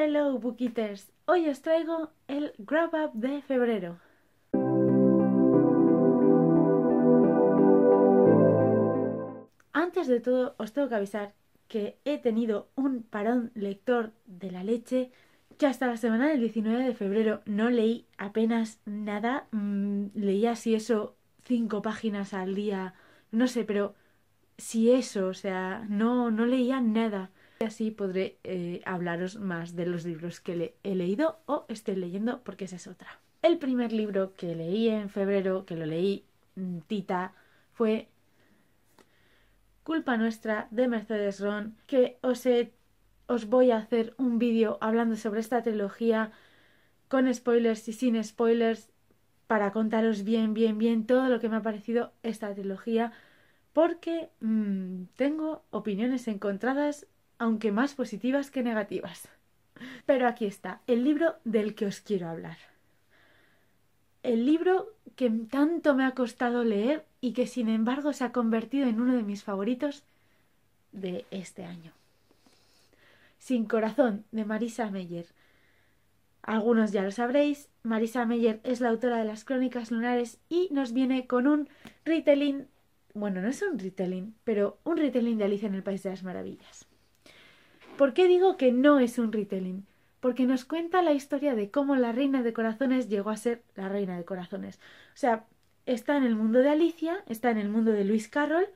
Hello Bookiters, hoy os traigo el Grab Up de febrero. Antes de todo os tengo que avisar que he tenido un parón lector de la leche ya hasta la semana del 19 de febrero no leí apenas nada, mm, leía si eso cinco páginas al día, no sé, pero si eso, o sea, no, no leía nada y así podré eh, hablaros más de los libros que he leído o estoy leyendo, porque esa es otra. El primer libro que leí en febrero, que lo leí mm, Tita, fue Culpa Nuestra de Mercedes Ron, que os, os voy a hacer un vídeo hablando sobre esta trilogía con spoilers y sin spoilers para contaros bien, bien, bien todo lo que me ha parecido esta trilogía, porque mm, tengo opiniones encontradas aunque más positivas que negativas. Pero aquí está, el libro del que os quiero hablar. El libro que tanto me ha costado leer y que sin embargo se ha convertido en uno de mis favoritos de este año. Sin corazón, de Marisa Meyer. Algunos ya lo sabréis, Marisa Meyer es la autora de las Crónicas Lunares y nos viene con un retelling, bueno, no es un retelling, pero un retelling de Alicia en el País de las Maravillas. ¿Por qué digo que no es un retelling? Porque nos cuenta la historia de cómo la reina de corazones llegó a ser la reina de corazones. O sea, está en el mundo de Alicia, está en el mundo de Luis Carroll,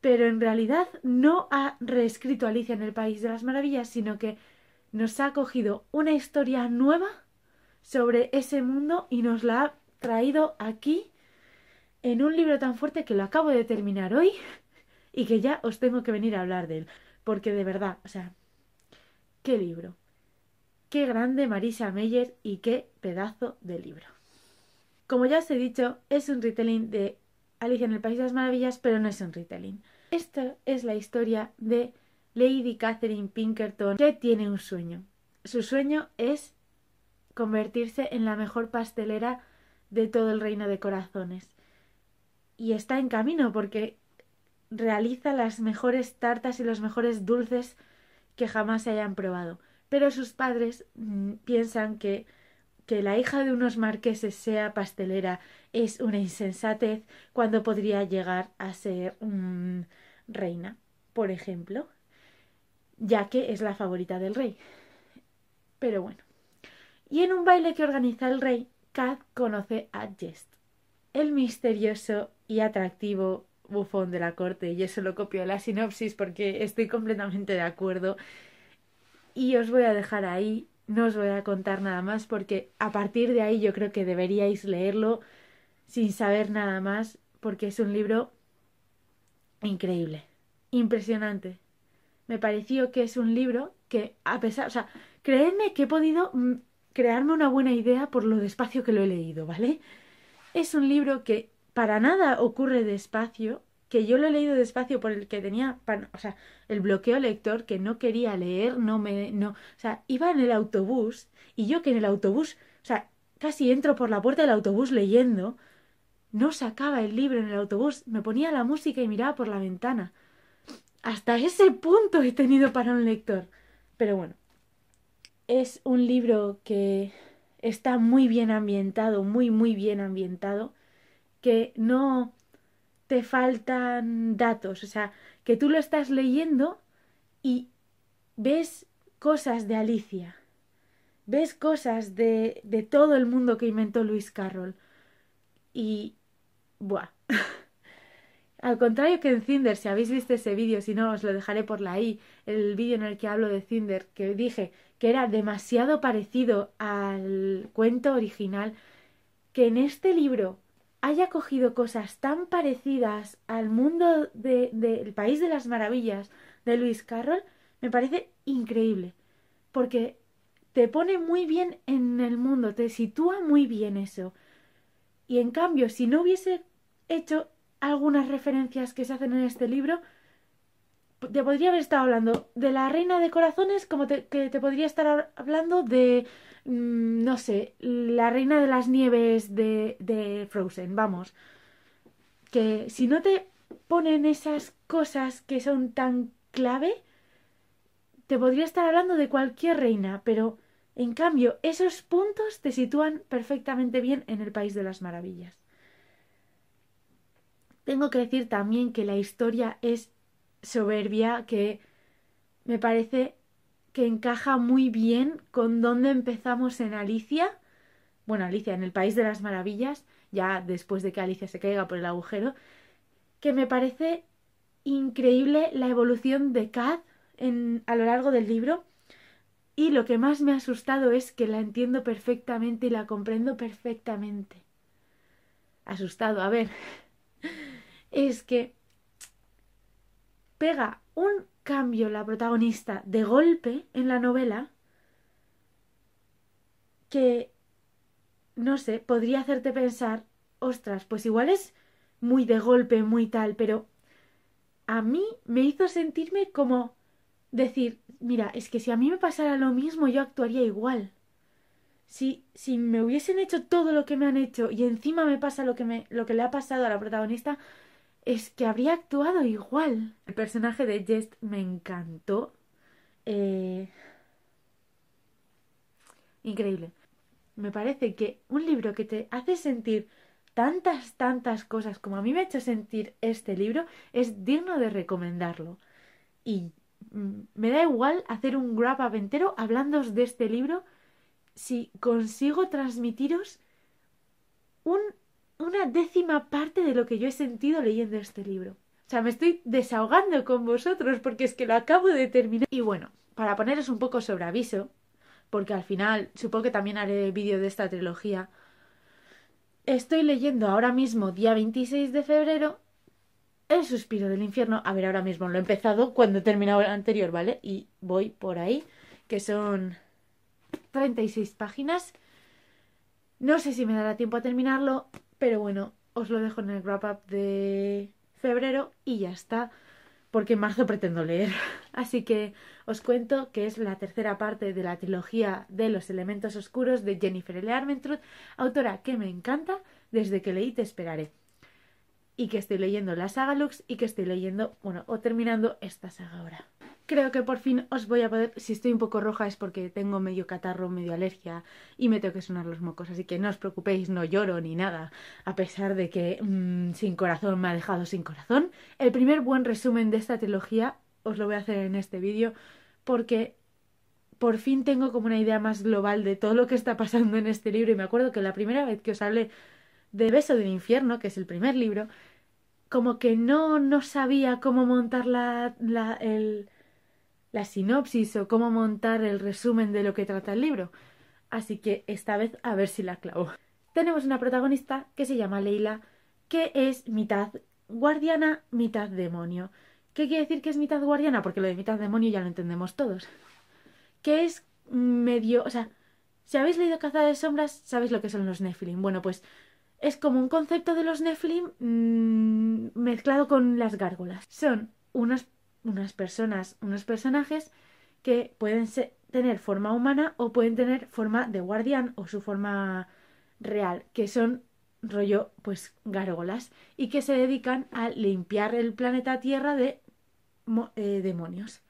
pero en realidad no ha reescrito Alicia en el País de las Maravillas, sino que nos ha cogido una historia nueva sobre ese mundo y nos la ha traído aquí en un libro tan fuerte que lo acabo de terminar hoy y que ya os tengo que venir a hablar de él porque de verdad, o sea, qué libro. Qué grande Marisa Meyer y qué pedazo de libro. Como ya os he dicho, es un retelling de Alicia en el País de las Maravillas, pero no es un retelling. Esta es la historia de Lady Catherine Pinkerton que tiene un sueño. Su sueño es convertirse en la mejor pastelera de todo el reino de corazones. Y está en camino porque realiza las mejores tartas y los mejores dulces que jamás se hayan probado. Pero sus padres mm, piensan que que la hija de unos marqueses sea pastelera es una insensatez cuando podría llegar a ser reina, por ejemplo, ya que es la favorita del rey. Pero bueno. Y en un baile que organiza el rey, Kat conoce a Jest, el misterioso y atractivo bufón de la corte y eso lo copio la sinopsis porque estoy completamente de acuerdo. Y os voy a dejar ahí, no os voy a contar nada más porque a partir de ahí yo creo que deberíais leerlo sin saber nada más porque es un libro increíble, impresionante. Me pareció que es un libro que a pesar, o sea, creedme que he podido mm, crearme una buena idea por lo despacio que lo he leído, ¿vale? Es un libro que para nada ocurre despacio, que yo lo he leído despacio por el que tenía, o sea, el bloqueo lector que no quería leer, no me, no, o sea, iba en el autobús y yo que en el autobús, o sea, casi entro por la puerta del autobús leyendo, no sacaba el libro en el autobús, me ponía la música y miraba por la ventana. Hasta ese punto he tenido para un lector. Pero bueno, es un libro que está muy bien ambientado, muy, muy bien ambientado que no te faltan datos, o sea, que tú lo estás leyendo y ves cosas de Alicia, ves cosas de, de todo el mundo que inventó Luis Carroll. Y... Buah. Al contrario que en Cinder, si habéis visto ese vídeo, si no, os lo dejaré por la i, el vídeo en el que hablo de Cinder, que dije que era demasiado parecido al cuento original, que en este libro haya cogido cosas tan parecidas al mundo del de, país de las maravillas de Luis Carroll, me parece increíble, porque te pone muy bien en el mundo, te sitúa muy bien eso. Y en cambio, si no hubiese hecho algunas referencias que se hacen en este libro, te podría haber estado hablando de la reina de corazones como que te podría estar hablando de, mm, no sé, la reina de las nieves de, de Frozen, vamos. Que si no te ponen esas cosas que son tan clave, te podría estar hablando de cualquier reina, pero en cambio esos puntos te sitúan perfectamente bien en el País de las Maravillas. Tengo que decir también que la historia es soberbia que me parece que encaja muy bien con dónde empezamos en Alicia. Bueno, Alicia, en el País de las Maravillas, ya después de que Alicia se caiga por el agujero, que me parece increíble la evolución de Kat en, a lo largo del libro. Y lo que más me ha asustado es que la entiendo perfectamente y la comprendo perfectamente. Asustado, a ver. es que pega un cambio la protagonista de golpe en la novela que, no sé, podría hacerte pensar, ostras, pues igual es muy de golpe, muy tal, pero a mí me hizo sentirme como decir, mira, es que si a mí me pasara lo mismo, yo actuaría igual. Si, si me hubiesen hecho todo lo que me han hecho y encima me pasa lo que, me, lo que le ha pasado a la protagonista, es que habría actuado igual. El personaje de Jest me encantó. Eh, increíble. Me parece que un libro que te hace sentir tantas, tantas cosas como a mí me ha hecho sentir este libro es digno de recomendarlo. Y mm, me da igual hacer un grab up entero de este libro si consigo transmitiros un una décima parte de lo que yo he sentido leyendo este libro. O sea, me estoy desahogando con vosotros porque es que lo acabo de terminar. Y bueno, para poneros un poco sobre aviso, porque al final supongo que también haré vídeo de esta trilogía, estoy leyendo ahora mismo, día 26 de febrero, El suspiro del infierno. A ver, ahora mismo lo he empezado cuando he terminado el anterior, ¿vale? Y voy por ahí, que son 36 páginas. No sé si me dará tiempo a terminarlo. Pero bueno, os lo dejo en el wrap up de febrero y ya está, porque en marzo pretendo leer. Así que os cuento que es la tercera parte de la trilogía de los elementos oscuros de Jennifer L. Armentrout, autora que me encanta desde que leí Te esperaré. Y que estoy leyendo la saga Lux y que estoy leyendo, bueno, o terminando esta saga ahora. Creo que por fin os voy a poder, si estoy un poco roja es porque tengo medio catarro, medio alergia y me tengo que sonar los mocos, así que no os preocupéis, no lloro ni nada, a pesar de que mm, Sin Corazón me ha dejado sin corazón. El primer buen resumen de esta trilogía os lo voy a hacer en este vídeo porque por fin tengo como una idea más global de todo lo que está pasando en este libro y me acuerdo que la primera vez que os hablé de Beso del Infierno, que es el primer libro, como que no, no sabía cómo montar la, la, el la sinopsis o cómo montar el resumen de lo que trata el libro. Así que esta vez a ver si la clavo. Tenemos una protagonista que se llama Leila, que es mitad guardiana, mitad demonio. ¿Qué quiere decir que es mitad guardiana? Porque lo de mitad demonio ya lo entendemos todos. Que es medio. O sea, si habéis leído Caza de Sombras, sabéis lo que son los Nephilim. Bueno, pues es como un concepto de los Nephilim mm, mezclado con las gárgolas. Son unos unas personas, unos personajes que pueden tener forma humana o pueden tener forma de guardián o su forma real, que son rollo pues gárgolas y que se dedican a limpiar el planeta Tierra de eh, demonios.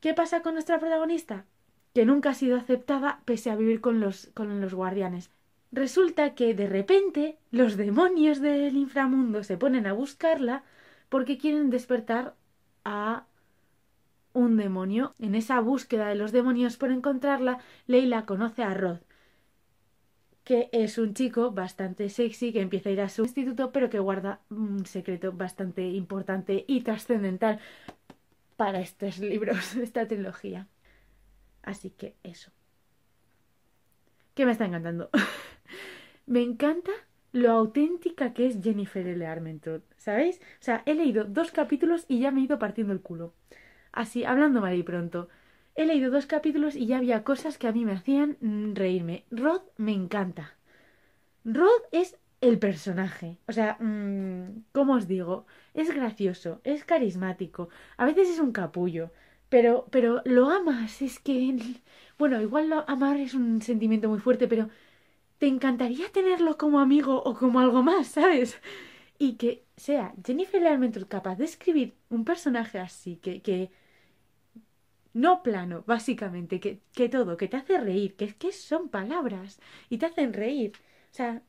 ¿Qué pasa con nuestra protagonista? Que nunca ha sido aceptada pese a vivir con los, con los guardianes. Resulta que de repente los demonios del inframundo se ponen a buscarla porque quieren despertar a un demonio. En esa búsqueda de los demonios por encontrarla, Leila conoce a Rod, que es un chico bastante sexy que empieza a ir a su instituto, pero que guarda un secreto bastante importante y trascendental para estos libros, esta trilogía. Así que eso. qué me está encantando. me encanta lo auténtica que es Jennifer L. Armentrout, ¿sabéis? O sea, he leído dos capítulos y ya me he ido partiendo el culo. Así, hablando mal y pronto. He leído dos capítulos y ya había cosas que a mí me hacían mm, reírme. Rod me encanta. Rod es el personaje. O sea, mm, ¿cómo os digo? Es gracioso, es carismático, a veces es un capullo, pero, pero lo amas, es que... Bueno, igual lo amar es un sentimiento muy fuerte, pero te encantaría tenerlo como amigo o como algo más, ¿sabes? Y que sea Jennifer realmente capaz de escribir un personaje así, que, que no plano, básicamente, que, todo, que te hace reír, que que son palabras y te hacen reír. O sea,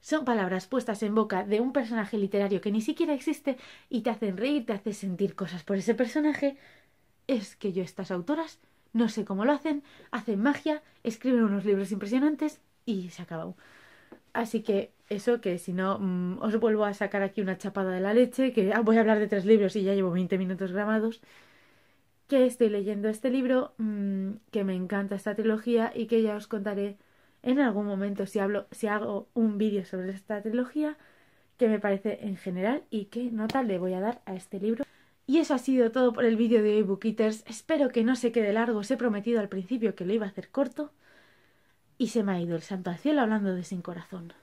son palabras puestas en boca de un personaje literario que ni siquiera existe y te hacen reír, te hace sentir cosas por ese personaje. Es que yo estas autoras, no sé cómo lo hacen, hacen magia, escriben unos libros impresionantes y se acabó. Así que eso, que si no, mm, os vuelvo a sacar aquí una chapada de la leche, que ah, voy a hablar de tres libros y ya llevo 20 minutos grabados, que estoy leyendo este libro, mm, que me encanta esta trilogía y que ya os contaré en algún momento si, hablo, si hago un vídeo sobre esta trilogía, que me parece en general y qué nota le voy a dar a este libro. Y eso ha sido todo por el vídeo de hoy, Bookitters. Espero que no se quede largo, os he prometido al principio que lo iba a hacer corto. Y se me ha ido el santo al cielo hablando de sin corazón.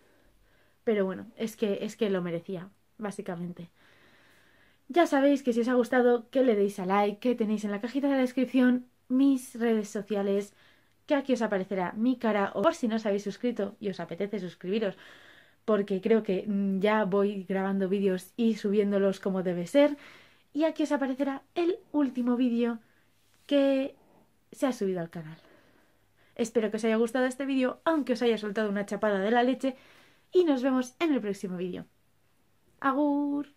Pero bueno, es que, es que lo merecía, básicamente. Ya sabéis que si os ha gustado, que le deis a like, que tenéis en la cajita de la descripción mis redes sociales, que aquí os aparecerá mi cara, o por si no os habéis suscrito y os apetece suscribiros, porque creo que mm, ya voy grabando vídeos y subiéndolos como debe ser. Y aquí os aparecerá el último vídeo que se ha subido al canal. Espero que os haya gustado este vídeo, aunque os haya soltado una chapada de la leche, y nos vemos en el próximo vídeo. ¡Agur!